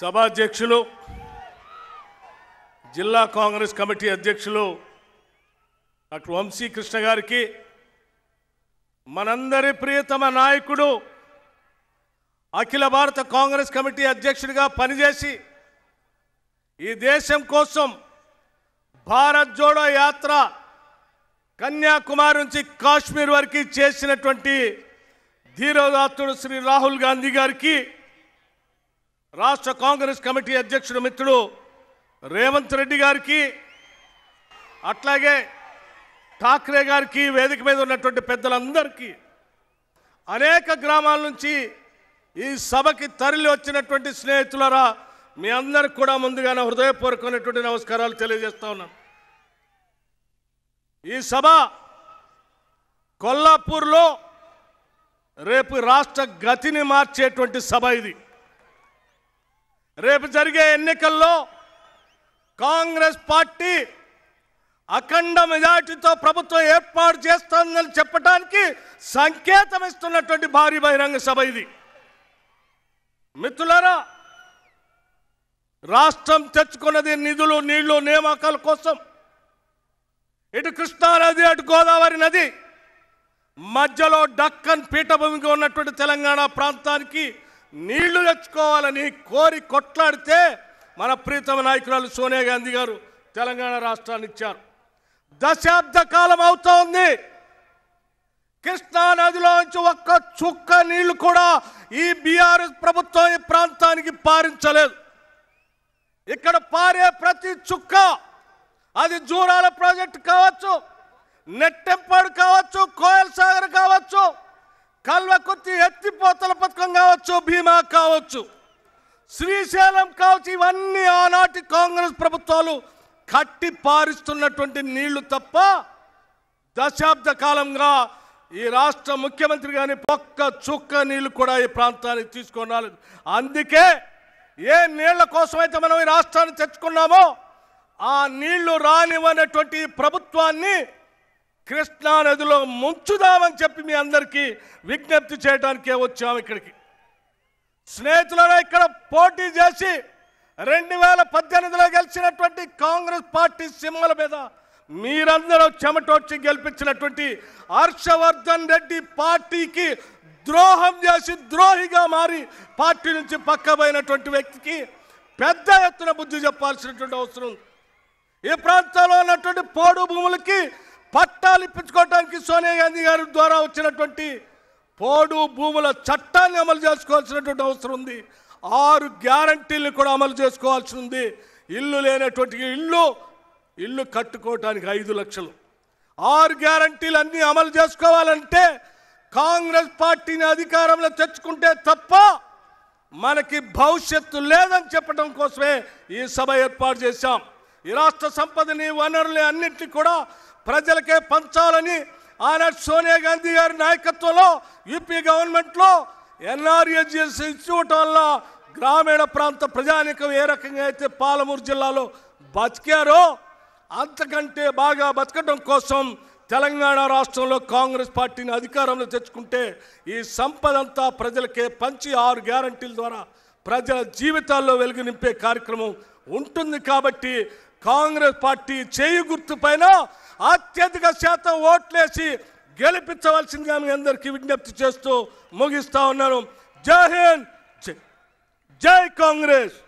సభాధ్యక్షులు జిల్లా కాంగ్రెస్ కమిటీ అధ్యక్షులు డాక్టర్ కృష్ణ గారికి మనందరి ప్రియతమ నాయకుడు అఖిల భారత కాంగ్రెస్ కమిటీ అధ్యక్షుడిగా పనిచేసి ఈ దేశం కోసం భారత్ జోడో యాత్ర కన్యాకుమారి నుంచి కాశ్మీర్ వరకు చేసినటువంటి ధీరోదాత్తుడు శ్రీ రాహుల్ గాంధీ గారికి రాష్ట్ర కాంగ్రెస్ కమిటీ అధ్యక్షుడు మిత్రుడు రేవంత్ రెడ్డి గారికి అట్లాగే ఠాక్రే గారికి వేదిక మీద ఉన్నటువంటి పెద్దలందరికీ అనేక గ్రామాల నుంచి ఈ సభకి తరలి వచ్చినటువంటి స్నేహితులరా మీ అందరికి కూడా ముందుగానే హృదయపూర్వకమైనటువంటి నమస్కారాలు తెలియజేస్తా ఉన్నాను ఈ సభ కొల్లాపూర్లో రేపు రాష్ట్ర గతిని మార్చేటువంటి సభ ఇది రేపు జరిగే ఎన్నికల్లో కాంగ్రెస్ పార్టీ అఖండ మెజార్టీతో ప్రభుత్వం ఏర్పాటు చేస్తుందని చెప్పడానికి సంకేతం ఇస్తున్నటువంటి భారీ బహిరంగ సభ ఇది మిత్రులరా రాష్ట్రం తెచ్చుకున్నది నిధులు నీళ్లు నియామకాల కోసం ఇటు కృష్ణానది అటు గోదావరి నది మధ్యలో డక్కన్ పీఠభూమికి ఉన్నటువంటి తెలంగాణ ప్రాంతానికి నీళ్లు తెచ్చుకోవాలని కోరి కొట్లాడితే మన ప్రీతమ నాయకురాలు సోనియా గాంధీ గారు తెలంగాణ రాష్ట్రాన్ని ఇచ్చారు దశాబ్ద కాలం అవుతా ఉంది కృష్ణా నుంచి ఒక్క చుక్క నీళ్లు కూడా ఈ బీఆర్ఎస్ ప్రభుత్వం ఈ ప్రాంతానికి పారించలేదు ఇక్కడ పారే ప్రతి చుక్క అది జూరాల ప్రాజెక్టు కావచ్చు నెట్టెంపాడు కావచ్చు కావచ్చు శ్రీశైలం కావచ్చు ఇవన్నీ ఆనాటి కాంగ్రెస్ ప్రభుత్వాలు కట్టి పారిస్తున్నటువంటి నీళ్లు తప్ప దశాబ్ద కాలంగా ఈ రాష్ట్ర ముఖ్యమంత్రి కానీ పక్క చుక్క నీళ్లు కూడా ఈ ప్రాంతానికి తీసుకొని రాలేదు అందుకే ఏ నీళ్ల కోసమైతే మనం ఈ రాష్ట్రాన్ని తెచ్చుకున్నామో ఆ నీళ్లు రానివ్వనటువంటి ప్రభుత్వాన్ని కృష్ణా నదిలో ముంచుదామని చెప్పి మీ అందరికీ విజ్ఞప్తి చేయడానికే వచ్చాము ఇక్కడికి స్నేహితులలో ఇక్కడ పోటీ చేసి రెండు వేల పద్దెనిమిదిలో గెలిచినటువంటి కాంగ్రెస్ పార్టీ సింహల మీద మీరందరూ చెమటోడ్చి గెలిపించినటువంటి హర్షవర్ధన్ రెడ్డి పార్టీకి ద్రోహం చేసి ద్రోహిగా మారి పార్టీ నుంచి పక్కపోయినటువంటి వ్యక్తికి పెద్ద ఎత్తున బుద్ధి చెప్పాల్సినటువంటి అవసరం ఈ ప్రాంతంలో ఉన్నటువంటి పోడు భూములకి పట్టాలు ఇప్పించుకోవడానికి సోనియా గాంధీ గారి ద్వారా వచ్చినటువంటి పోడు భూముల చట్టాన్ని అమలు చేసుకోవాల్సినటువంటి అవసరం ఉంది ఆరు గ్యారంటీలు కూడా అమలు చేసుకోవాల్సి ఉంది ఇల్లు లేనటువంటి ఇల్లు ఇల్లు కట్టుకోవటానికి ఐదు లక్షలు ఆరు గ్యారంటీలు అన్నీ అమలు చేసుకోవాలంటే కాంగ్రెస్ పార్టీని అధికారంలో తెచ్చుకుంటే తప్ప మనకి భవిష్యత్తు లేదని చెప్పడం కోసమే ఈ సభ ఏర్పాటు చేశాం ఈ రాష్ట్ర సంపదని వనరులు అన్నింటినీ కూడా ప్రజలకే పంచాలని ఆనాడు సోనియా గాంధీ గారి నాయకత్వంలో యూపీ గవర్నమెంట్లో ఎన్ఆర్ఏజిఎస్ ఇన్స్టిట్యూట్ వల్ల గ్రామీణ ప్రాంత ప్రజానికం ఏ రకంగా అయితే పాలమూరు జిల్లాలో బతికారో అంతకంటే బాగా బతకడం కోసం తెలంగాణ రాష్ట్రంలో కాంగ్రెస్ పార్టీని అధికారంలో తెచ్చుకుంటే ఈ సంపద అంతా ప్రజలకే పంచి ఆరు గ్యారంటీల ద్వారా ప్రజల జీవితాల్లో వెలుగు నింపే కార్యక్రమం ఉంటుంది కాబట్టి కాంగ్రెస్ పార్టీ చేయి గుర్తు పైన అత్యధిక శాతం ఓట్లేసి గెలిపించవలసిందిగా మీ అందరికీ విజ్ఞప్తి చేస్తూ ముగిస్తా ఉన్నాను జై హింద్ జై కాంగ్రెస్